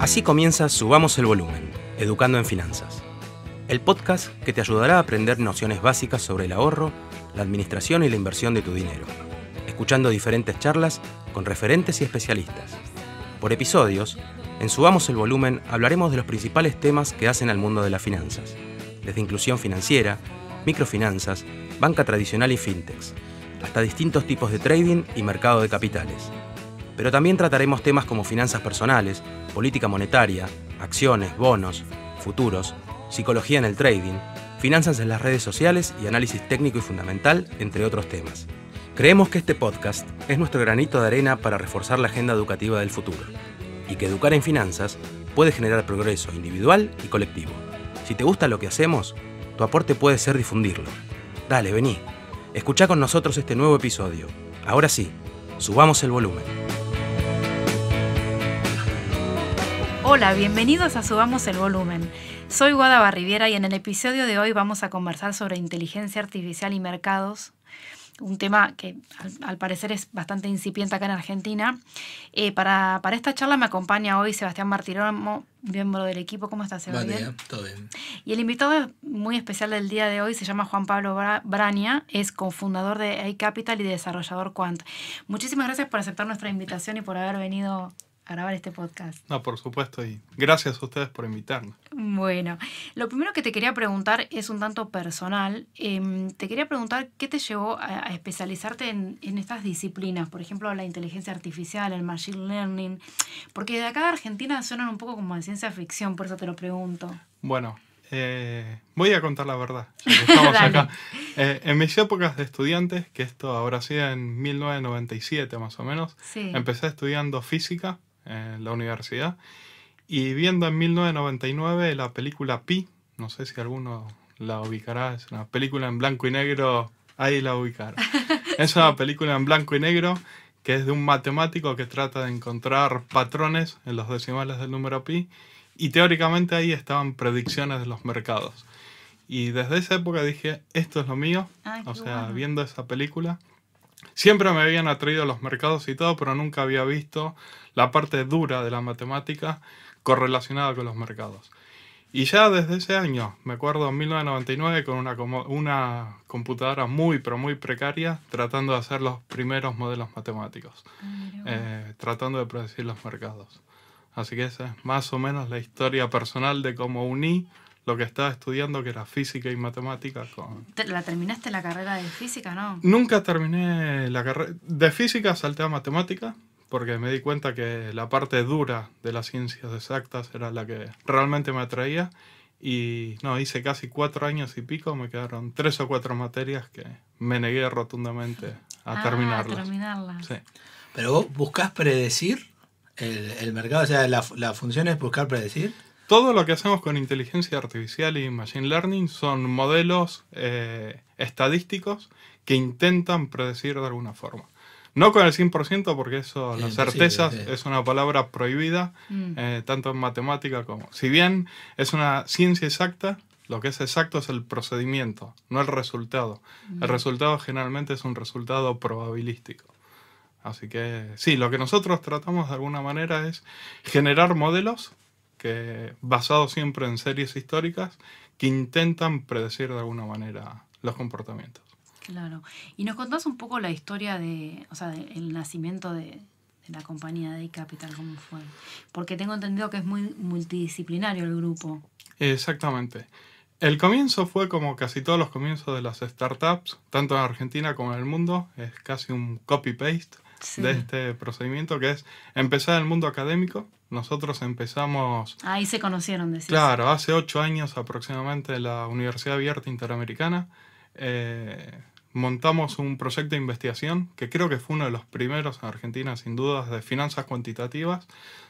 Así comienza Subamos el Volumen, Educando en Finanzas, el podcast que te ayudará a aprender nociones básicas sobre el ahorro, la administración y la inversión de tu dinero, escuchando diferentes charlas con referentes y especialistas. Por episodios, en Subamos el Volumen hablaremos de los principales temas que hacen al mundo de las finanzas, desde inclusión financiera, microfinanzas, banca tradicional y fintechs hasta distintos tipos de trading y mercado de capitales. Pero también trataremos temas como finanzas personales, política monetaria, acciones, bonos, futuros, psicología en el trading, finanzas en las redes sociales y análisis técnico y fundamental, entre otros temas. Creemos que este podcast es nuestro granito de arena para reforzar la agenda educativa del futuro y que educar en finanzas puede generar progreso individual y colectivo. Si te gusta lo que hacemos, tu aporte puede ser difundirlo. Dale, vení. Escucha con nosotros este nuevo episodio. Ahora sí, subamos el volumen. Hola, bienvenidos a Subamos el Volumen. Soy Guada Riviera y en el episodio de hoy vamos a conversar sobre inteligencia artificial y mercados un tema que al, parecer es bastante incipiente acá en Argentina. Eh, para, esta charla me acompaña hoy Sebastián Martiromo, miembro del equipo. ¿Cómo estás, Sebastián? Vale, todo bien. Y el invitado muy especial del día de hoy se llama Juan Pablo Brania es cofundador de iCapital y desarrollador Quant. Muchísimas gracias por aceptar nuestra invitación y por haber venido grabar este podcast. No, por supuesto, y gracias a ustedes por invitarnos. Bueno, lo primero que te quería preguntar es un tanto personal. Em, te quería preguntar qué te llevó a, especializarte en, estas disciplinas, por ejemplo, la inteligencia artificial, el machine learning, porque de acá de Argentina suenan un poco como de ciencia ficción, por eso te lo pregunto. Bueno. Eh, voy a contar la verdad. estamos acá. Eh, en mis épocas de estudiantes, que esto ahora sido en 1997 más o menos, empecé estudiando física en la universidad. Y viendo en 1999 la película Pi, no sé si alguno la ubicará, es una película en blanco y negro, ahí la ubicará. Es una película en blanco y negro que es de un matemático que trata de encontrar patrones en los decimales del número pi y teóricamente ahí estaban predicciones de los mercados. Y desde esa época dije, esto es lo mío, ah, o sea, viendo esa película, Siempre me habían atraído los mercados y todo, pero nunca había visto la parte dura de la matemática correlacionada con los mercados. Y ya desde ese año, me acuerdo en 1999, con una, computadora muy, pero muy precaria, tratando de hacer los primeros modelos matemáticos, ah, eh, tratando de predecir los mercados. Así que esa es más o menos la historia personal de cómo uní lo que estaba estudiando, que era física y matemática. ¿La terminaste la carrera de física, no? Nunca terminé la carrera. De física salté a matemática, porque me di cuenta que la parte dura de las ciencias exactas era la que realmente me atraía. Y no, hice casi cuatro años y pico, me quedaron tres o cuatro materias que me negué rotundamente a ah, terminarlas. Sí. Pero vos predecir el, mercado, o sea, la, la función es buscar predecir. Todo lo que hacemos con inteligencia artificial y machine learning son modelos eh, estadísticos que intentan predecir de alguna forma. No con el 100% porque eso, las certezas es una palabra prohibida, mm. eh, tanto en matemática como... Si bien es una ciencia exacta, lo que es exacto es el procedimiento, no el resultado. El resultado generalmente es un resultado probabilístico. Así que sí, lo que nosotros tratamos de alguna manera es generar modelos que basado siempre en series históricas que intentan predecir de alguna manera los comportamientos. Claro. Y nos contás un poco la historia de, o sea, del nacimiento de, la compañía de Capital, cómo fue. Porque tengo entendido que es muy multidisciplinario el grupo. Exactamente. El comienzo fue como casi todos los comienzos de las startups, tanto en Argentina como en el mundo, es casi un copy-paste de este procedimiento que es empezar en el mundo académico, nosotros empezamos... Ahí se conocieron, decía. Claro, hace ocho años aproximadamente en la Universidad Abierta Interamericana. Eh, montamos un proyecto de investigación que creo que fue uno de los primeros en Argentina, sin dudas, de finanzas cuantitativas,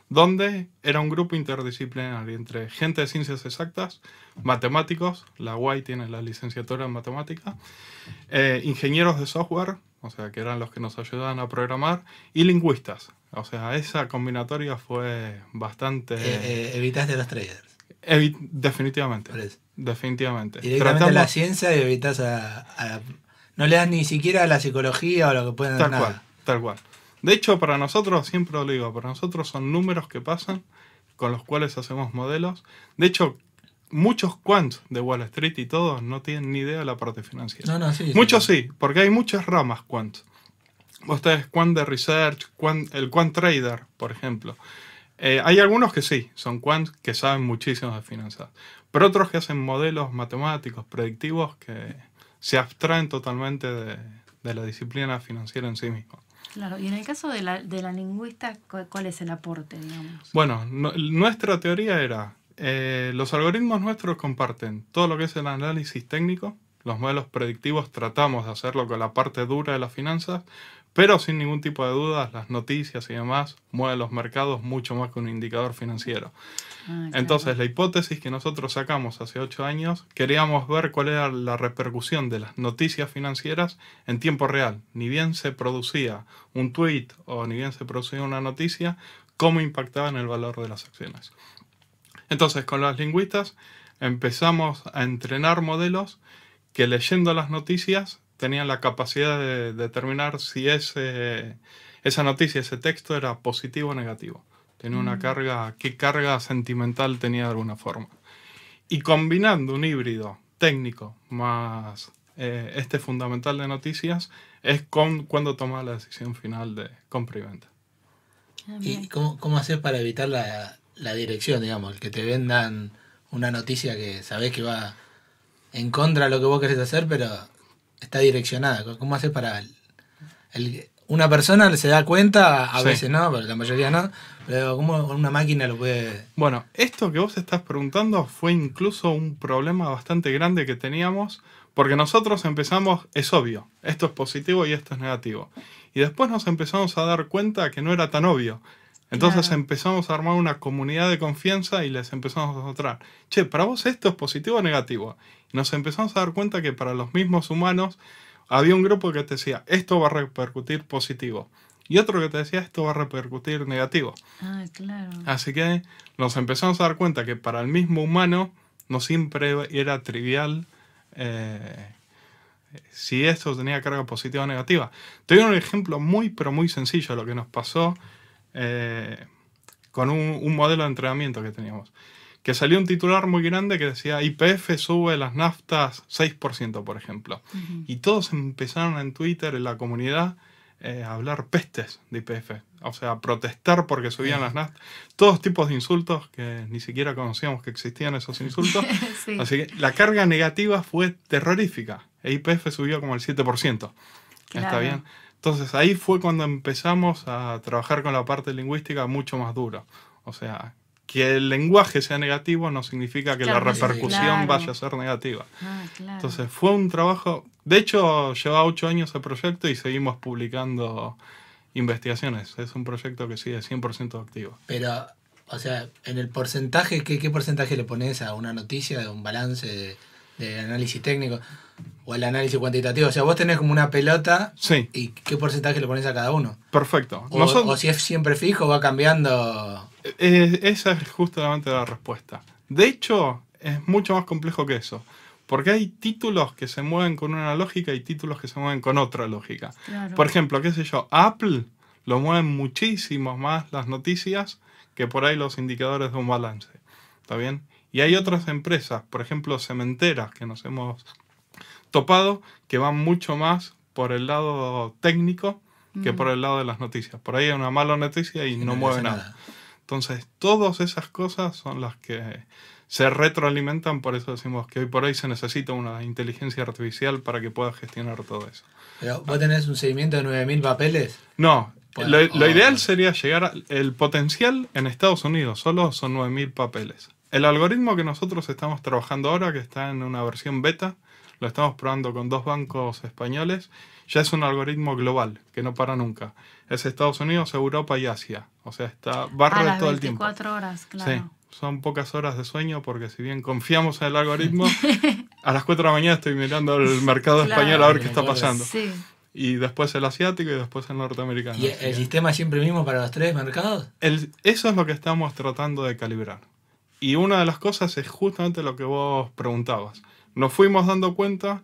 donde era un grupo interdisciplinario entre gente de ciencias exactas, matemáticos, la UAI tiene la licenciatura en matemática, eh, ingenieros de software, o sea, que eran los que nos ayudaban a programar, y lingüistas, o sea, esa combinatoria fue bastante... Eh, eh evitaste los traders. definitivamente. Definitivamente. Directamente la ciencia y evitas a, No le das ni siquiera a la psicología o lo que puedan Tal cual, tal cual. De hecho, para nosotros, siempre lo digo, para nosotros son números que pasan con los cuales hacemos modelos. De hecho, muchos quants de Wall Street y todos no tienen ni idea de la parte financiera. No, no, sí, Muchos sí, porque hay muchas ramas quants ustedes Quant Research, el Quant Trader, por ejemplo. Eh, hay algunos que sí, son Quant que saben muchísimo de finanzas, pero otros que hacen modelos matemáticos, predictivos, que se abstraen totalmente de, la disciplina financiera en sí mismo Claro, y en el caso de la, de la lingüista, ¿cuál es el aporte, digamos? Bueno, nuestra teoría era, eh, los algoritmos nuestros comparten todo lo que es el análisis técnico, los modelos predictivos tratamos de hacerlo con la parte dura de las finanzas, pero sin ningún tipo de dudas, las noticias y demás mueven los mercados mucho más que un indicador financiero. Ah, Entonces, la hipótesis que nosotros sacamos hace ocho años, queríamos ver cuál era la repercusión de las noticias financieras en tiempo real. Ni bien se producía un tweet o ni bien se producía una noticia, cómo impactaba el valor de las acciones. Entonces, con las lingüistas empezamos a entrenar modelos que leyendo las noticias tenían la capacidad de determinar si ese, esa noticia, ese texto era positivo o negativo. Tenía una mm. carga, qué carga sentimental tenía de alguna forma. Y combinando un híbrido técnico más eh, este fundamental de noticias, es con, cuando toma la decisión final de compra y venta. Ah, ¿Y cómo, cómo hacer para evitar la, la dirección, digamos? Que te vendan una noticia que sabés que va en contra de lo que vos querés hacer, pero está direccionada. ¿Cómo hace para una persona se da cuenta, a veces no, pero la mayoría no, pero ¿cómo una máquina lo puede...? Bueno, esto que vos estás preguntando fue incluso un problema bastante grande que teníamos, porque nosotros empezamos, es obvio, esto es positivo y esto es negativo. Y después nos empezamos a dar cuenta que no era tan obvio. Entonces empezamos a armar una comunidad de confianza y les empezamos a mostrar, che, para vos esto es positivo o negativo nos empezamos a dar cuenta que para los mismos humanos había un grupo que te decía, esto va a repercutir positivo. Y otro que te decía, esto va a repercutir negativo. Ah, claro. Así que nos empezamos a dar cuenta que para el mismo humano no siempre era trivial eh, si esto tenía carga positiva o negativa. Te doy un ejemplo muy, pero muy sencillo de lo que nos pasó eh, con un modelo de entrenamiento que teníamos que salió un titular muy grande que decía IPF sube las naftas 6%, por ejemplo. Y todos empezaron en Twitter, en la comunidad, eh, a hablar pestes de IPF. O sea, a protestar porque subían las naftas. Todos tipos de insultos que ni siquiera conocíamos que existían esos insultos. Así que la carga negativa fue terrorífica. E IPF subió como el 7%. Está bien. Entonces ahí fue cuando empezamos a trabajar con la parte lingüística mucho más duro. O sea, que el lenguaje sea negativo no significa que la repercusión vaya a ser negativa. Ah, Entonces fue un trabajo, de hecho lleva ocho años el proyecto y seguimos publicando investigaciones. Es un proyecto que sigue 100% activo. Pero, o sea, en el porcentaje, ¿qué, porcentaje le pones a una noticia, de un balance de, análisis técnico o el análisis cuantitativo? O sea, vos tenés como una pelota y ¿qué porcentaje le pones a cada uno? Perfecto. O, o si es siempre fijo, va cambiando esa es justamente la respuesta. De hecho, es mucho más complejo que eso. Porque hay títulos que se mueven con una lógica y títulos que se mueven con otra lógica. Por ejemplo, qué sé yo, Apple lo mueven muchísimo más las noticias que por ahí los indicadores de un balance. ¿Está bien? Y hay otras empresas, por ejemplo, cementeras, que nos hemos topado, que van mucho más por el lado técnico que mm. por el lado de las noticias. Por ahí hay una mala noticia y, no, mueve nada. Entonces, todas esas cosas son las que se retroalimentan, por eso decimos que hoy por hoy se necesita una inteligencia artificial para que pueda gestionar todo eso. Pero, ¿Vos tenés un seguimiento de 9.000 papeles? No, lo, ideal sería llegar, al potencial en Estados Unidos solo son 9.000 papeles. El algoritmo que nosotros estamos trabajando ahora, que está en una versión beta, lo estamos probando con dos bancos españoles, ya es un algoritmo global que no para nunca. Es Estados Unidos, Europa y Asia. O sea, está barro de todo el tiempo. 24 horas, claro. Sí, son pocas horas de sueño porque si bien confiamos en el algoritmo, a las 4 de la mañana estoy mirando el mercado español a ver qué está pasando. Y después el asiático y después el norteamericano. ¿Y el, sistema sistema siempre mismo para los tres mercados? eso es lo que estamos tratando de calibrar. Y una de las cosas es justamente lo que vos preguntabas nos fuimos dando cuenta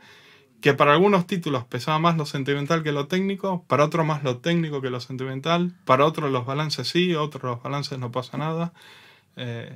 que para algunos títulos pesaba más lo sentimental que lo técnico, para otros más lo técnico que lo sentimental, para otros los balances sí, otros los balances no pasa nada. Eh,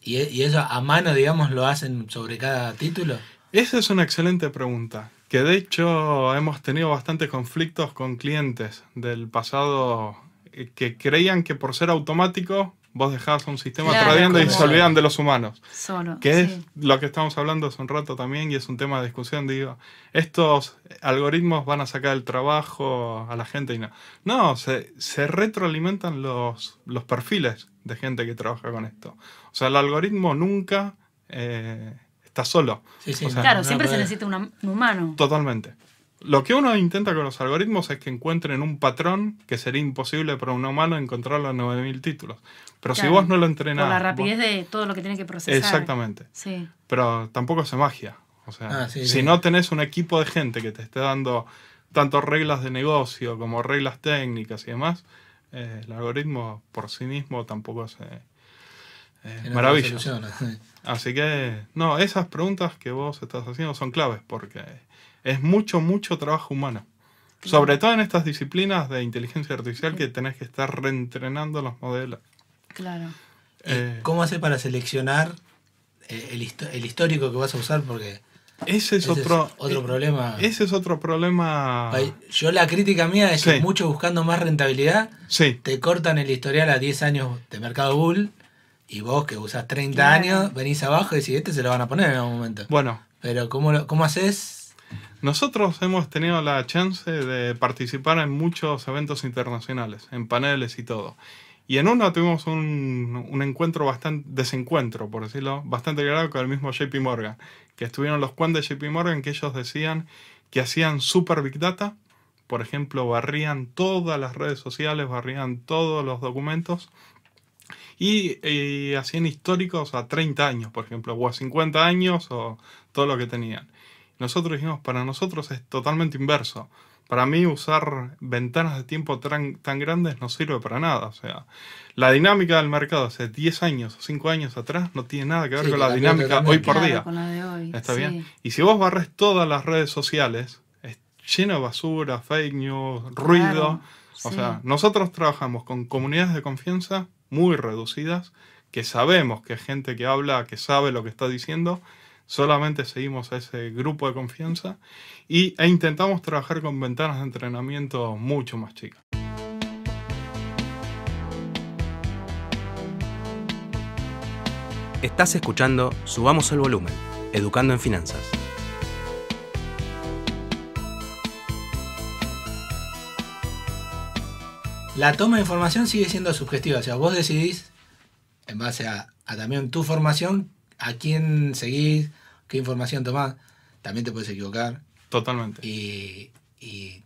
¿Y, e-, ¿Y eso a mano, digamos, lo hacen sobre cada título? Esa es una excelente pregunta, que de hecho hemos tenido bastantes conflictos con clientes del pasado eh, que creían que por ser automático vos dejás un sistema claro, y se olvidan de los humanos. Solo. Que es lo que estamos hablando hace un rato también y es un tema de discusión. Digo, estos algoritmos van a sacar el trabajo a la gente y no. No, se, retroalimentan los, los perfiles de gente que trabaja con esto. O sea, el algoritmo nunca eh, está solo. Sí, claro, siempre se necesita un humano. Totalmente. Lo que uno intenta con los algoritmos es que encuentren un patrón que sería imposible para un humano encontrar en 9000 títulos. Pero si vos no lo entrenás. Con la rapidez de todo lo que tiene que procesar. Exactamente. Sí. Pero tampoco es magia. O sea, ah, si no tenés un equipo de gente que te esté dando tanto reglas de negocio como reglas técnicas y demás, eh, el algoritmo por sí mismo tampoco es Eh, eh Así que, no, esas preguntas que vos estás haciendo son claves porque es mucho, mucho trabajo humano. Sobre todo en estas disciplinas de inteligencia artificial que tenés que estar reentrenando los modelos. Claro. Eh, ¿Cómo haces para seleccionar eh, el, histórico que vas a usar? Porque ese es otro, otro eh, problema. Ese es otro problema. Yo la crítica mía es que mucho buscando más rentabilidad, te cortan el historial a 10 años de mercado bull y vos que usás 30 años, venís abajo y decís, este se lo van a poner en algún momento. Bueno. Pero ¿cómo, cómo haces nosotros hemos tenido la chance de participar en muchos eventos internacionales, en paneles y todo. Y en uno tuvimos un, encuentro bastante, desencuentro, por decirlo, bastante grave con el mismo JP Morgan, que estuvieron los cuantos de JP Morgan que ellos decían que hacían super big data, por ejemplo, barrían todas las redes sociales, barrían todos los documentos y, y hacían históricos a 30 años, por ejemplo, o a 50 años o todo lo que tenían. Nosotros dijimos, para nosotros es totalmente inverso. Para mí usar ventanas de tiempo tan, grandes no sirve para nada. O sea, la dinámica del mercado hace 10 años o 5 años atrás no tiene nada que ver con la dinámica hoy por día. Con la de hoy. Está bien. Y si vos barres todas las redes sociales, es lleno de basura, fake news, ruido. O sea, nosotros trabajamos con comunidades de confianza muy reducidas, que sabemos que hay gente que habla, que sabe lo que está diciendo solamente seguimos a ese grupo de confianza e intentamos trabajar con ventanas de entrenamiento mucho más chicas. Estás escuchando Subamos el Volumen, Educando en Finanzas. La toma de información sigue siendo subjetiva, o sea, vos decidís, en base a también tu formación, a quién seguís, qué información tomás, también te puedes equivocar. Totalmente. Y,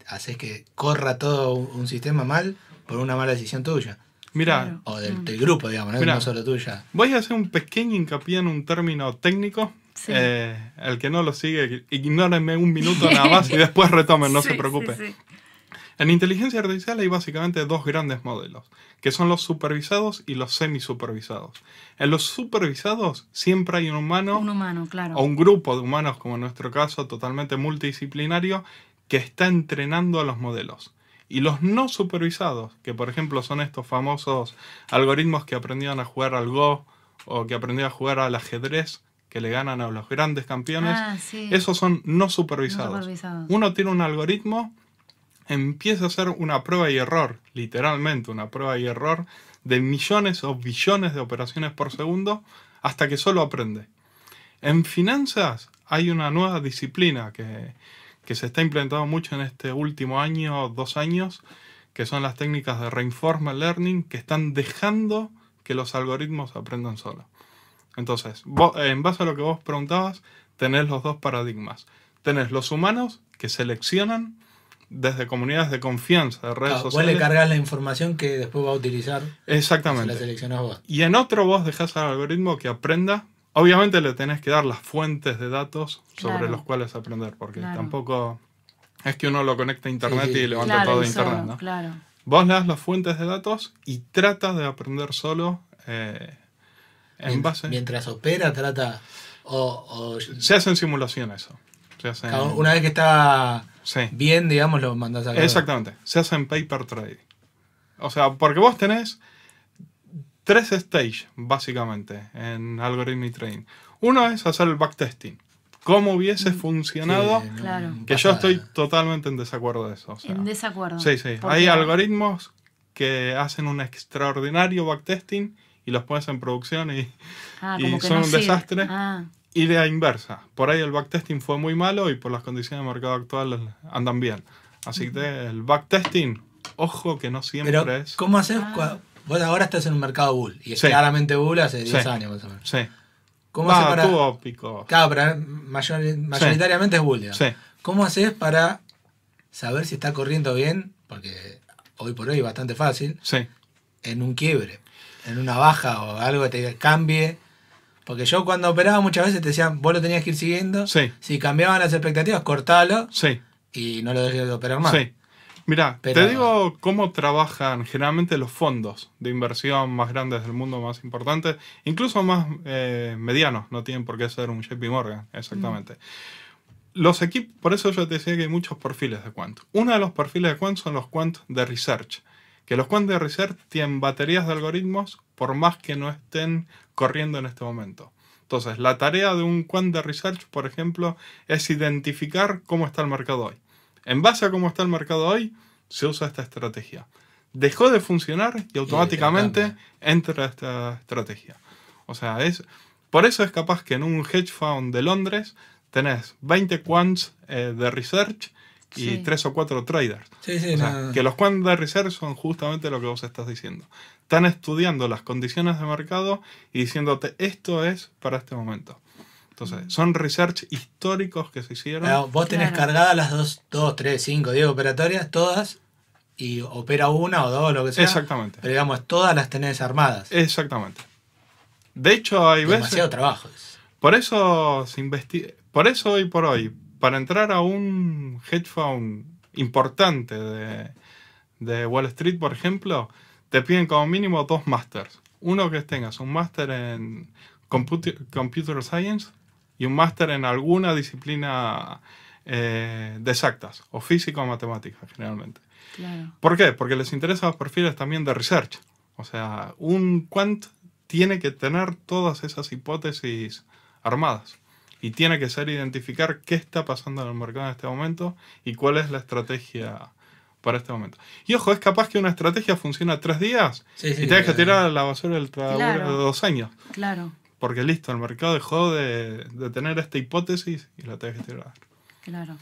haces que corra todo un sistema mal por una mala decisión tuya. Mira. O mm. del, grupo, digamos, no, solo tuya. Voy a hacer un pequeño hincapié en un término técnico. Eh, el que no lo sigue, ignórenme un minuto nada más y después retomen, no se preocupe. Sí, en inteligencia artificial hay básicamente dos grandes modelos, que son los supervisados y los semi supervisados. En los supervisados siempre hay un humano, o un grupo de humanos, como en nuestro caso, totalmente multidisciplinario, que está entrenando a los modelos. Y los no supervisados, que por ejemplo son estos famosos algoritmos que aprendieron a jugar al Go o que aprendieron a jugar al ajedrez, que le ganan a los grandes campeones, ah, esos son no supervisados. Uno tiene un algoritmo empieza a hacer una prueba y error, literalmente una prueba y error, de millones o billones de operaciones por segundo hasta que solo aprende. En finanzas hay una nueva disciplina que, se está implementando mucho en este último año o dos años, que son las técnicas de reinforcement learning, que están dejando que los algoritmos aprendan solo. Entonces, en base a lo que vos preguntabas, tenés los dos paradigmas. Tenés los humanos que seleccionan desde comunidades de confianza, de redes sociales. Ah, vos le cargas la información que después va a utilizar. Exactamente. Si la vos. Y en otro vos dejás al algoritmo que aprenda. Obviamente le tenés que dar las fuentes de datos sobre los cuales aprender, porque tampoco es que uno lo conecta a internet y levanta claro, todo internet. Claro. Vos le das las fuentes de datos y tratas de aprender solo eh, en base. Mientras opera, trata. O, o... Se hacen simulaciones eso. Una vez que está bien, digamos, lo mandas a Exactamente. Se hacen paper trade. O sea, porque vos tenés tres stages, básicamente, en y Train. Uno es hacer el backtesting. ¿Cómo hubiese mm, funcionado? Que yo estoy totalmente en desacuerdo de eso. en desacuerdo. Sí, sí. Hay algoritmos que hacen un extraordinario backtesting y los pones en producción y, ah, y son no un desastre. Ah idea inversa. Por ahí el backtesting fue muy malo y por las condiciones de mercado actual andan bien. Así que el backtesting, ojo que no siempre Pero, es. ¿Cómo haces? Ah. Vos ahora estás en un mercado bull y es claramente bull hace 10 años más o menos. Sí. ¿Cómo haces ah, para... pico. Claro, pero eh, mayor... mayoritariamente es bull. Sí. ¿Cómo haces para saber si está corriendo bien? Porque hoy por hoy es bastante fácil. Sí. En un quiebre, en una baja o algo que te cambie porque yo cuando operaba muchas veces te decían, vos lo tenías que ir siguiendo. Si cambiaban las expectativas, cortalo. Sí. Y no lo dejes de operar más. Sí. te digo cómo trabajan generalmente los fondos de inversión más grandes del mundo, más importantes, incluso más eh, medianos, no tienen por qué ser un JP Morgan, exactamente. Mm. los equipos, por eso yo te decía que hay muchos perfiles de quant. Uno de los perfiles de quant son los quant de research que los quant de research tienen baterías de algoritmos por más que no estén corriendo en este momento. Entonces, la tarea de un quant de research, por ejemplo, es identificar cómo está el mercado hoy. En base a cómo está el mercado hoy, se usa esta estrategia. Dejó de funcionar y automáticamente entra esta estrategia. O sea, es, por eso es capaz que en un hedge fund de Londres tenés 20 quants eh, de research y tres o cuatro traders. Sí, sí, que los quant research son justamente lo que vos estás diciendo. Están estudiando las condiciones de mercado y diciéndote esto es para este momento. Entonces, mm. son research históricos que se hicieron. Ah, vos tenés cargadas las dos, dos tres cinco diez operatorias, todas, y opera una o dos, lo que sea. Exactamente. Pero digamos, todas las tenés armadas. Exactamente. De hecho, hay veces. Demasiado trabajo. Por eso se Por eso hoy por hoy, para entrar a un hedge fund importante de, Wall Street, por ejemplo, te piden como mínimo dos másters. Uno que tengas un máster en computer, Science y un máster en alguna disciplina eh, de exactas, o física o matemática generalmente. ¿Por qué? Porque les interesan los perfiles también de research. O sea, un quant tiene que tener todas esas hipótesis armadas y tiene que ser identificar qué está pasando en el mercado en este momento y cuál es la estrategia para este momento. Y ojo, es capaz que una estrategia funciona tres días y tengas que tirar la basura el trabajo de dos años. Claro. Porque listo, el mercado dejó de, tener esta hipótesis y la tenés que tirar. Claro.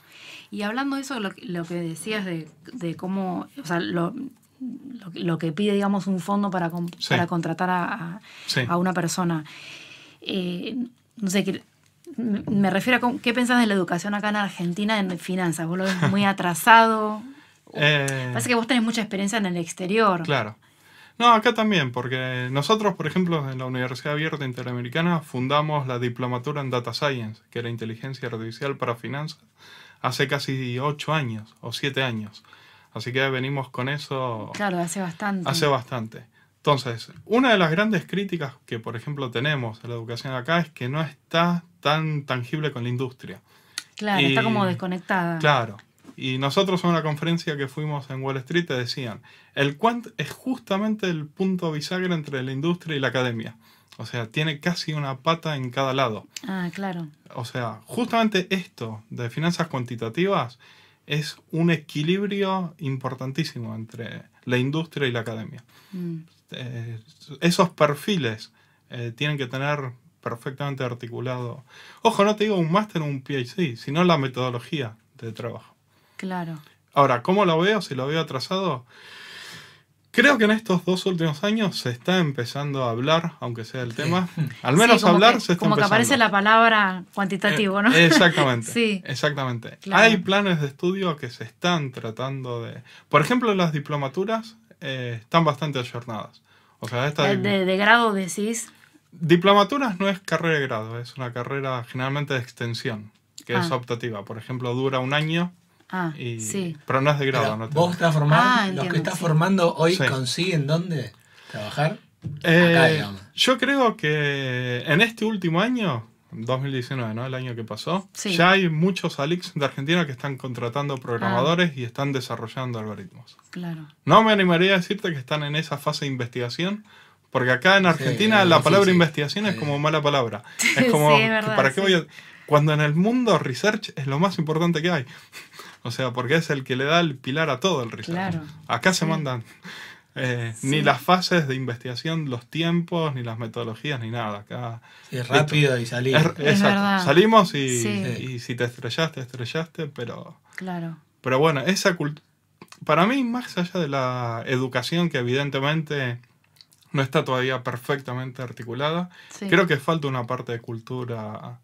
Y hablando de eso, lo, que decías de, cómo, o sea, lo, que pide, digamos, un fondo para, contratar a, una persona. Eh, no sé, Me refiero a qué pensás de la educación acá en Argentina en finanzas. Vos lo ves muy atrasado. Eh. parece que vos tenés mucha experiencia en el exterior. Claro. No, acá también, porque nosotros, por ejemplo, en la Universidad Abierta Interamericana fundamos la diplomatura en Data Science, que era inteligencia artificial para finanzas, hace casi ocho años o siete años. Así que venimos con eso. Claro, hace bastante. Hace bastante. Entonces, una de las grandes críticas que, por ejemplo, tenemos en la educación acá es que no está tan tangible con la industria. Claro, está como desconectada. Claro. Y nosotros en una conferencia que fuimos en Wall Street te decían, el quant es justamente el punto bisagra entre la industria y la academia. O sea, tiene casi una pata en cada lado. Ah, claro. O sea, justamente esto de finanzas cuantitativas es un equilibrio importantísimo entre la industria y la academia. Mm. Eh, esos perfiles eh, tienen que tener perfectamente articulado. Ojo, no te digo un máster o un PhD, sino la metodología de trabajo. Claro. Ahora, ¿cómo lo veo? Si lo veo atrasado. Creo que en estos dos últimos años se está empezando a hablar, aunque sea el tema. Al menos hablar se está Como que aparece la palabra cuantitativo, eh, ¿no? Exactamente. sí. Exactamente. Hay planes de estudio que se están tratando de. Por ejemplo, las diplomaturas eh, están bastante ayornadas. O sea, de, de, de grado decís. Diplomaturas no es carrera de grado, es una carrera generalmente de extensión, que es ah. optativa. Por ejemplo, dura un año. Ah, y... Pero no es de grado. ¿Vos estás formando? Ah, ¿Los que estás formando hoy consiguen dónde trabajar? Eh, yo creo que en este último año, 2019, ¿no? El año que pasó, ya hay muchos Alix de Argentina que están contratando programadores y están desarrollando algoritmos. Claro. No me animaría a decirte que están en esa fase de investigación, porque acá en Argentina la palabra investigación es como mala palabra. Es como, ¿para qué voy Cuando en el mundo research es lo más importante que hay. O sea, porque es el que le da el pilar a todo el research. Acá se mandan eh, ni las fases de investigación, los tiempos, ni las metodologías, ni nada. Acá es rápido y salir. Salimos y, si te estrellaste, estrellaste, pero... Claro. Pero bueno, esa cultura... Para mí, más allá de la educación que evidentemente no está todavía perfectamente articulada. Creo que falta una parte de cultura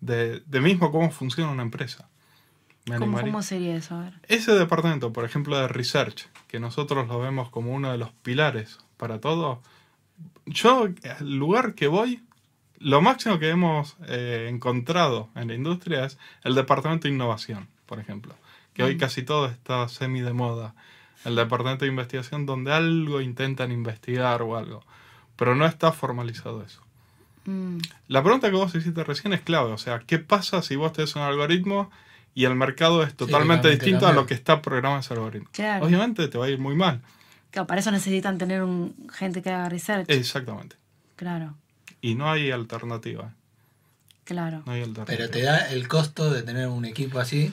de, de mismo cómo funciona una empresa. ¿Cómo, sería eso? Ese departamento, por ejemplo, de research, que nosotros lo vemos como uno de los pilares para todo, yo el lugar que voy, lo máximo que hemos eh, encontrado en la industria es el departamento de innovación, por ejemplo, que hoy mm. casi todo está semi de moda el departamento de investigación donde algo intentan investigar o algo, pero no está formalizado eso. Mm. La pregunta que vos hiciste recién es clave, o sea, ¿qué pasa si vos tenés un algoritmo y el mercado es totalmente distinto a lo que está programado ese algoritmo? Obviamente te va a ir muy mal. Claro, para eso necesitan tener un, gente que haga research. Exactamente. Claro. Y no hay alternativa. Claro. Pero te da el costo de tener un equipo así,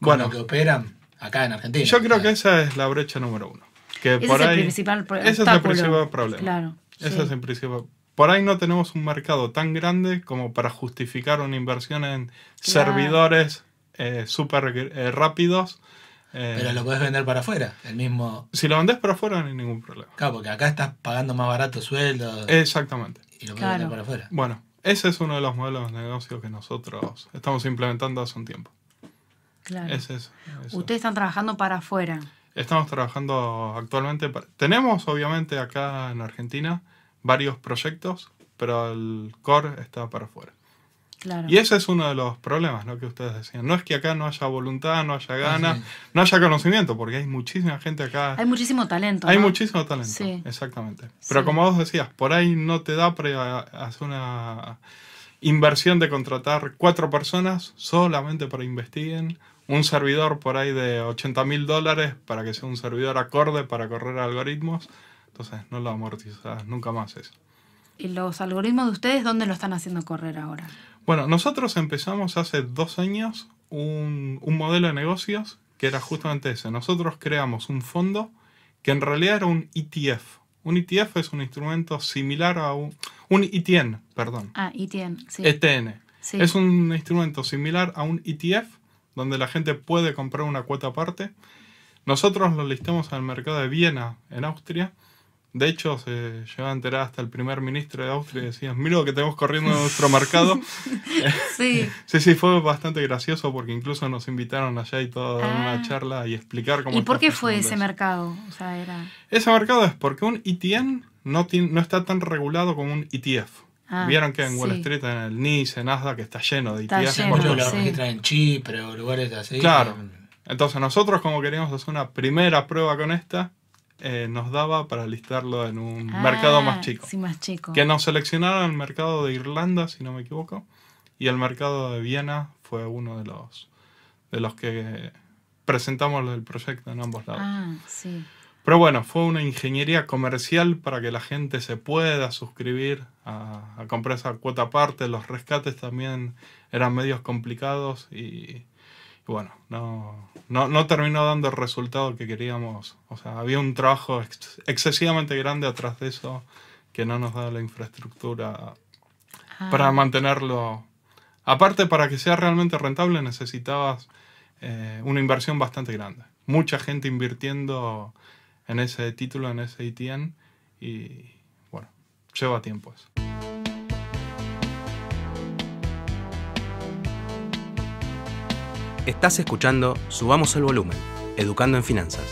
bueno, que operan acá en Argentina. Yo creo que esa es la brecha número uno. Que ese por es el principal problema. Ese es el principal problema. Claro. por ahí no tenemos un mercado tan grande como para justificar una inversión en servidores eh, súper eh, rápidos. Eh. Pero lo puedes vender para afuera, el mismo. Si lo vendés para afuera, no hay ningún problema. Claro, porque acá estás pagando más barato sueldo. Exactamente. Y lo para afuera. Bueno, ese es uno de los modelos de negocio que nosotros estamos implementando hace un tiempo. Claro. Es eso, Ustedes están trabajando para afuera. Estamos trabajando actualmente. Tenemos, obviamente, acá en Argentina varios proyectos, pero el core está para afuera. Claro. Y ese es uno de los problemas ¿no? que ustedes decían. No es que acá no haya voluntad, no haya ah, ganas, no haya conocimiento, porque hay muchísima gente acá. Hay muchísimo talento. Hay muchísimo talento, sí. exactamente. Pero como vos decías, por ahí no te da para hacer una inversión de contratar cuatro personas solamente para investiguen un servidor por ahí de 80 mil dólares para que sea un servidor acorde para correr algoritmos. Entonces no lo amortizas, nunca más eso. ¿Y los algoritmos de ustedes dónde lo están haciendo correr ahora? Bueno, nosotros empezamos hace dos años un, modelo de negocios que era justamente ese. Nosotros creamos un fondo que en realidad era un ETF. Un ETF es un instrumento similar a un... Un ETN, perdón. Ah, ETN, ETN. Es un instrumento similar a un ETF, donde la gente puede comprar una cuota aparte. Nosotros lo listamos al mercado de Viena, en Austria. De hecho, se llevaba a enterar hasta el primer ministro de Austria y decía, mira lo que tenemos corriendo en nuestro mercado. sí. sí, fue bastante gracioso porque incluso nos invitaron allá y todo a ah. una charla y explicar cómo... ¿Y por qué fue ese mercado? Ese mercado es porque un ETN no, no está tan regulado como un ETF. Ah, Vieron que en Wall Street, en el Nice, en Nasdaq, que está lleno de ETFs. En Chipre o lugares así. Claro. Entonces nosotros como queríamos hacer una primera prueba con esta, eh, nos daba para listarlo en un ah, mercado más chico. Sí, más chico. Que nos seleccionaron el mercado de Irlanda, si no me equivoco, y el mercado de Viena fue uno de los, de los que presentamos el proyecto en ambos lados. Ah, sí. Pero bueno, fue una ingeniería comercial para que la gente se pueda suscribir a, comprar esa cuota aparte. Los rescates también eran medios complicados y, bueno, no, terminó dando el resultado que queríamos. O sea, había un trabajo excesivamente grande atrás de eso que no nos da la infraestructura ah. para mantenerlo. Aparte, para que sea realmente rentable necesitabas eh, una inversión bastante grande. Mucha gente invirtiendo en ese título, en ese ITN e y bueno, lleva tiempo eso. Estás escuchando Subamos el Volumen, Educando en Finanzas.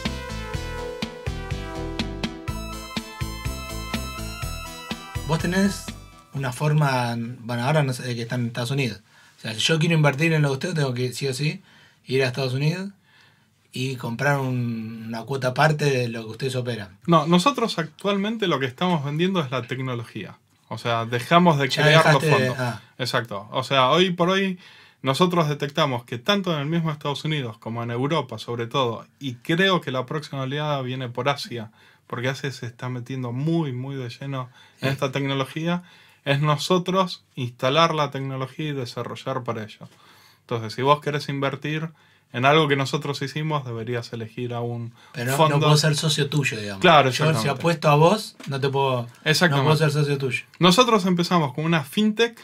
Vos tenés una forma, bueno, ahora no sé, que están en Estados Unidos. O sea, si yo quiero invertir en lo de ustedes, tengo que sí o sí ir a Estados Unidos y comprar una cuota parte de lo que ustedes operan. No, nosotros actualmente lo que estamos vendiendo es la tecnología. O sea, dejamos de crear los fondos. Ah. Exacto. O sea, hoy por hoy nosotros detectamos que tanto en el mismo Estados Unidos como en Europa sobre todo, y creo que la próxima oleada viene por Asia, porque Asia se está metiendo muy, muy de lleno en eh. esta tecnología, es nosotros instalar la tecnología y desarrollar para ello. Entonces, si vos querés invertir en algo que nosotros hicimos deberías elegir a un Pero no puedo ser socio tuyo, digamos. Claro, Yo si apuesto a vos, no te puedo, no puedo ser socio tuyo. Nosotros empezamos con una fintech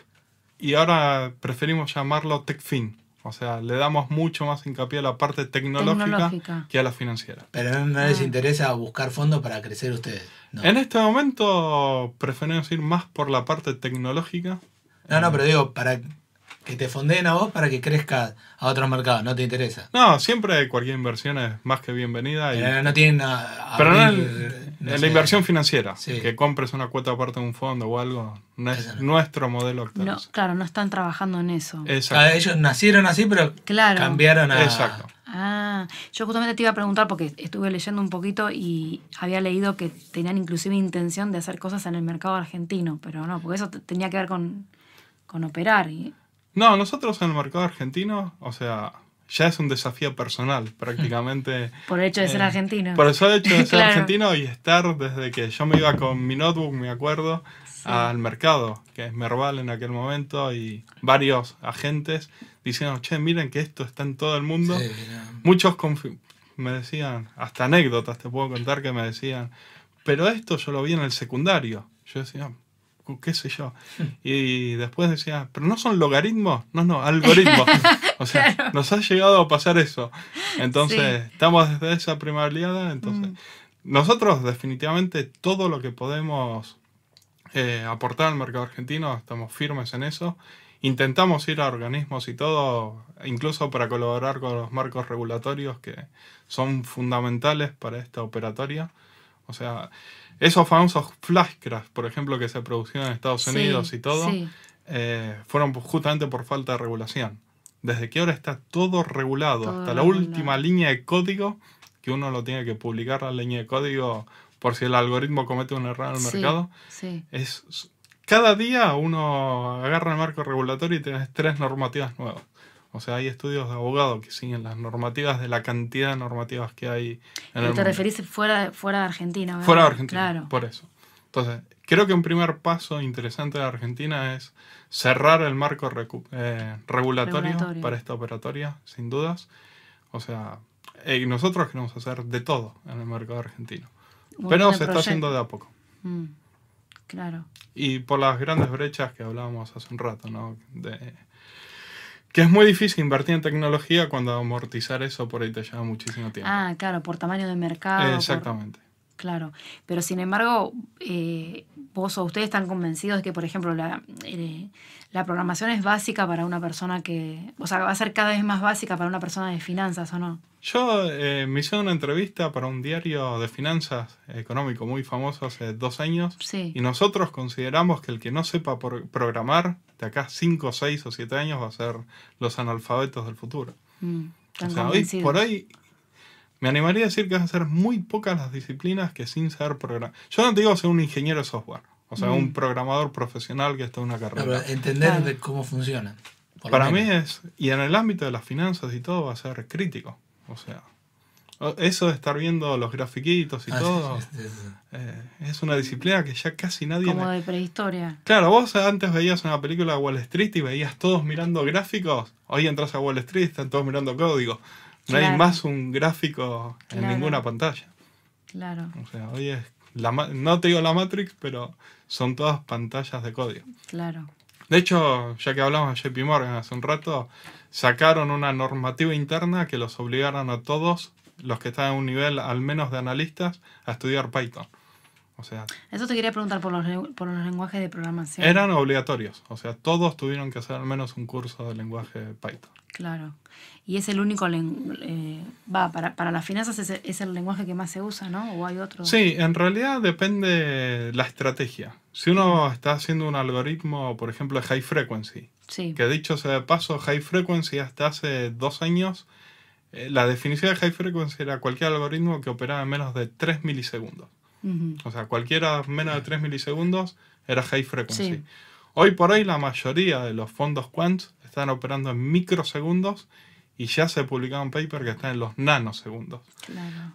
y ahora preferimos llamarlo TechFin. O sea, le damos mucho más hincapié a la parte tecnológica, que a la financiera. Pero no, les ah. interesa buscar fondos para crecer ustedes. En este momento preferimos ir más por la parte tecnológica. No, no, pero digo, para que te fonden a vos para que crezca a otros mercados, no te interesa. No, siempre cualquier inversión es más que bienvenida. Y... Eh, no tienen Pero no en, eh, la inversión financiera, que compres una cuota aparte de un fondo o algo, no es nuestro modelo actual. claro, no están trabajando en eso. Exacto. ellos nacieron así, pero cambiaron a... Exacto. Ah, yo justamente te iba a preguntar porque estuve leyendo un poquito y había leído que tenían inclusive intención de hacer cosas en el mercado argentino, pero no, porque eso tenía que ver con, con operar. Y, no, nosotros en el mercado argentino, o sea, ya es un desafío personal prácticamente. por el hecho de ser eh, argentino. Por el hecho de ser argentino y estar desde que yo me iba con mi notebook, me acuerdo, al mercado, que es Merval en aquel momento, y varios agentes diciendo, che, miren que esto está en todo el mundo. Muchos me decían, hasta anécdotas te puedo contar que me decían, pero esto yo lo vi en el secundario. Yo decía, qué sé yo. Y después decía, pero no son logaritmos, no, no, algoritmos. O sea, nos ha llegado a pasar eso. Entonces, estamos desde esa liada, Entonces, mm. nosotros definitivamente todo lo que podemos eh, aportar al mercado argentino, estamos firmes en eso. Intentamos ir a organismos y todo, incluso para colaborar con los marcos regulatorios que son fundamentales para esta operatoria. O sea, esos famosos flashcrash, por ejemplo, que se producían en Estados Unidos y todo, eh, fueron justamente por falta de regulación. Desde que ahora está todo regulado, hasta la última línea de código, que uno lo tiene que publicar la línea de código por si el algoritmo comete un error en el mercado. Es, cada día uno agarra el marco regulatorio y tienes tres normativas nuevas. O sea, hay estudios de abogados que siguen las normativas de la cantidad de normativas que hay en Te referís fuera, de Argentina, ¿verdad? Fuera de Argentina, claro. por eso. Entonces, creo que un primer paso interesante de Argentina es cerrar el marco eh, regulatorio, para esta operatoria, sin dudas. O sea, eh, nosotros queremos hacer de todo en el mercado argentino. Pero se está haciendo de a poco. Mm, claro. Y por las grandes brechas que hablábamos hace un rato, ¿no? Que es muy difícil invertir en tecnología cuando amortizar eso por ahí te lleva muchísimo tiempo. Ah, claro, por tamaño de mercado. Exactamente. Claro, pero sin embargo, eh, vos o ustedes están convencidos de que, por ejemplo, eh, la, programación es básica para una persona que, o sea, va a ser cada vez más básica para una persona de finanzas o no. Yo eh, me hice una entrevista para un diario de finanzas económico muy famoso hace dos años y nosotros consideramos que el que no sepa programar de acá cinco, seis o siete años va a ser los analfabetos del futuro. Mm, o sea, por hoy me animaría a decir que van a ser muy pocas las disciplinas que sin saber programar. Yo no te digo ser un ingeniero de software, o sea, un mm. programador profesional que está en una carrera. entender de cómo funciona. Para mí es, y en el ámbito de las finanzas y todo, va a ser crítico. O sea, eso de estar viendo los grafiquitos y ah, todo, eh, es una disciplina que ya casi nadie... Como de prehistoria. Claro, vos antes veías una película de Wall Street y veías todos mirando gráficos. Hoy entras a Wall Street y están todos mirando código. No hay más un gráfico en ninguna pantalla. Claro. O sea, hoy es. La, no te digo la Matrix, pero son todas pantallas de código. Claro. De hecho, ya que hablamos de JP Morgan hace un rato, sacaron una normativa interna que los obligaron a todos los que están en un nivel al menos de analistas a estudiar Python. Eso te quería preguntar por los, por los lenguajes de programación. Eran obligatorios, o sea, todos tuvieron que hacer al menos un curso de lenguaje Python. Claro. Y es el único, eh, va, para, las finanzas es, el lenguaje que más se usa, ¿no? ¿O hay otro? Sí, en realidad depende la estrategia. Si uno está haciendo un algoritmo, por ejemplo, de high frequency, que dicho sea de paso, high frequency hasta hace dos años, eh, la definición de high frequency era cualquier algoritmo que operaba en menos de 3 milisegundos. O sea, cualquiera menos de 3 milisegundos era high frequency. Hoy por hoy la mayoría de los fondos quant están operando en microsegundos y ya se publicaron un paper que está en los nanosegundos.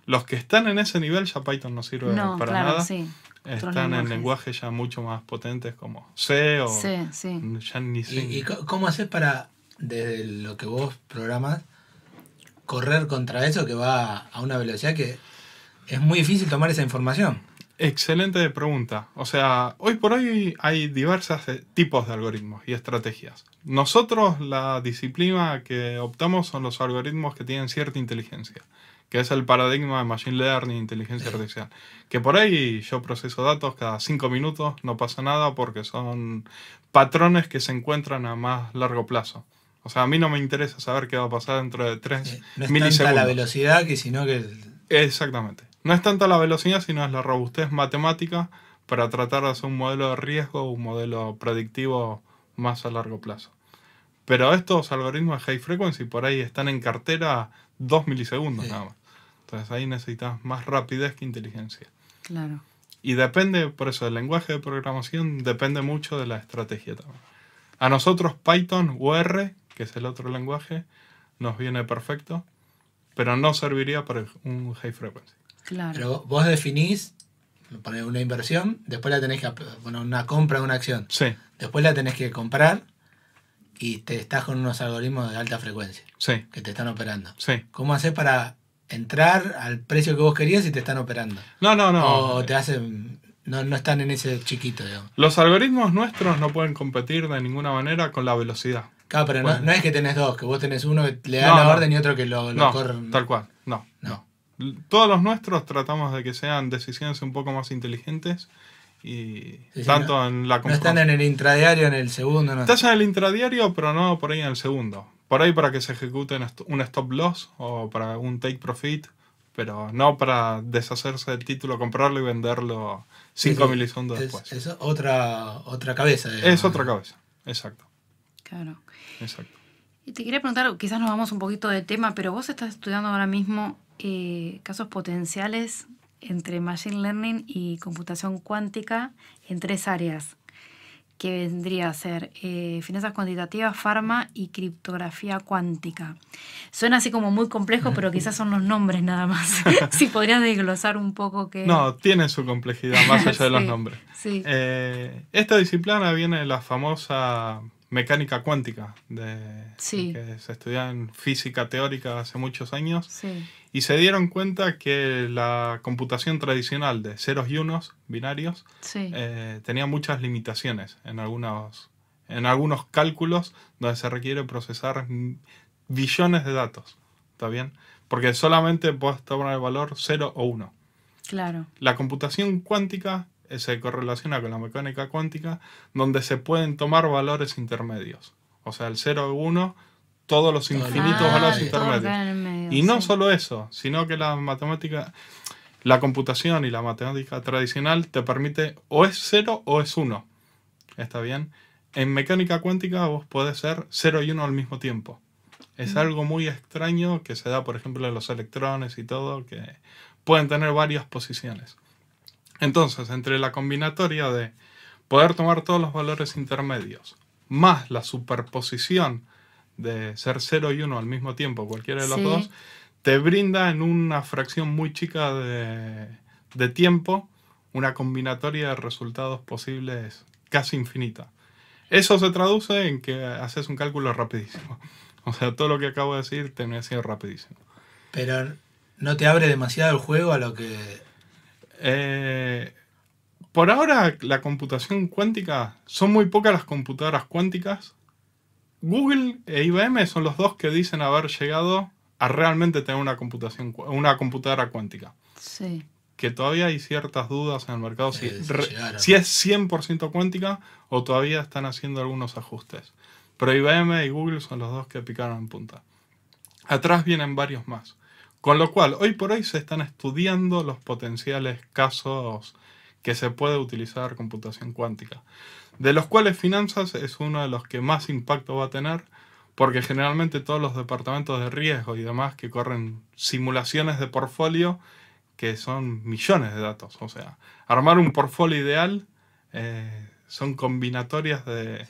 Los que están en ese nivel ya Python no sirve para nada. Están en lenguajes ya mucho más potentes como C o ya ni ¿Y, cómo haces para, desde lo que vos programas, correr contra eso que va a una velocidad que es muy difícil tomar esa información. Excelente pregunta. O sea, hoy por hoy hay diversos eh, tipos de algoritmos y estrategias. Nosotros la disciplina que optamos son los algoritmos que tienen cierta inteligencia, que es el paradigma de Machine Learning, inteligencia artificial. Que por ahí yo proceso datos cada cinco minutos, no pasa nada porque son patrones que se encuentran a más largo plazo. O sea, a mí no me interesa saber qué va a pasar dentro de tres milisegundos. no es Tanta la velocidad que sino que... Exactamente. No es tanto la velocidad, sino es la robustez matemática para tratar de hacer un modelo de riesgo, o un modelo predictivo más a largo plazo. Pero estos algoritmos de high frequency por ahí están en cartera 2 milisegundos nada más. Entonces ahí necesitas más rapidez que inteligencia. Claro. Y depende, por eso, el lenguaje de programación depende mucho de la estrategia también. A nosotros Python o R, que es el otro lenguaje, nos viene perfecto, pero no serviría para un high frequency. Pero vos definís una inversión, después la tenés que, bueno, una compra, una acción. Sí. Después la tenés que comprar y te estás con unos algoritmos de alta frecuencia sí. que te están operando. Sí. ¿Cómo haces para entrar al precio que vos querías y te están operando? No, no, no. O te hacen no, no, están en ese chiquito, digamos. Los algoritmos nuestros no pueden competir de ninguna manera con la velocidad. Claro, pero no, es que tenés dos, que vos tenés uno que le da la orden y otro que lo, lo corre. Tal cual, no, no todos los nuestros tratamos de que sean decisiones un poco más inteligentes. Y tanto en la No están en el intradiario, en el segundo. Estás en el intradiario, pero no por ahí en el segundo. Por ahí para que se ejecute un stop loss o para un take profit, pero no para deshacerse del título, comprarlo y venderlo 5 milisondos después. Es otra, otra cabeza. Es otra cabeza, exacto. Claro. Exacto. Y te quería preguntar, quizás nos vamos un poquito de tema, pero vos estás estudiando ahora mismo eh, casos potenciales entre Machine Learning y computación cuántica en tres áreas, que vendría a ser eh, finanzas cuantitativas, farma y criptografía cuántica. Suena así como muy complejo, pero quizás son los nombres nada más. si podrías desglosar un poco que... No, tiene su complejidad más allá de los nombres. Eh, esta disciplina viene de la famosa mecánica cuántica, de, que se estudia en física teórica hace muchos años. Sí y se dieron cuenta que la computación tradicional de ceros y unos binarios eh, tenía muchas limitaciones en algunos, en algunos cálculos donde se requiere procesar billones de datos. ¿Está bien? Porque solamente puedes tomar el valor 0 o 1. Claro. La computación cuántica eh, se correlaciona con la mecánica cuántica, donde se pueden tomar valores intermedios. O sea, el 0 o 1 todos los infinitos ah, valores intermedios. y no solo eso, sino que la matemática, la computación y la matemática tradicional te permite o es cero o es uno. ¿Está bien? En mecánica cuántica vos podés ser cero y uno al mismo tiempo. Es mm. algo muy extraño que se da, por ejemplo, en los electrones y todo, que pueden tener varias posiciones. Entonces, entre la combinatoria de poder tomar todos los valores intermedios, más la superposición de ser 0 y 1 al mismo tiempo, cualquiera de los dos, te brinda en una fracción muy chica de, tiempo una combinatoria de resultados posibles casi infinita. Eso se traduce en que haces un cálculo rapidísimo. O sea, todo lo que acabo de decir te ha sido rapidísimo. Pero no te abre demasiado el juego a lo que... Eh, por ahora la computación cuántica, son muy pocas las computadoras cuánticas Google e IBM son los dos que dicen haber llegado a realmente tener una, computación, una computadora cuántica. Sí. Que todavía hay ciertas dudas en el mercado si, si es 100% cuántica o todavía están haciendo algunos ajustes. Pero IBM y Google son los dos que picaron en punta. Atrás vienen varios más. Con lo cual, hoy por hoy se están estudiando los potenciales casos que se puede utilizar computación cuántica de los cuales finanzas es uno de los que más impacto va a tener, porque generalmente todos los departamentos de riesgo y demás que corren simulaciones de portfolio, que son millones de datos, o sea, armar un portfolio ideal eh, son combinatorias de...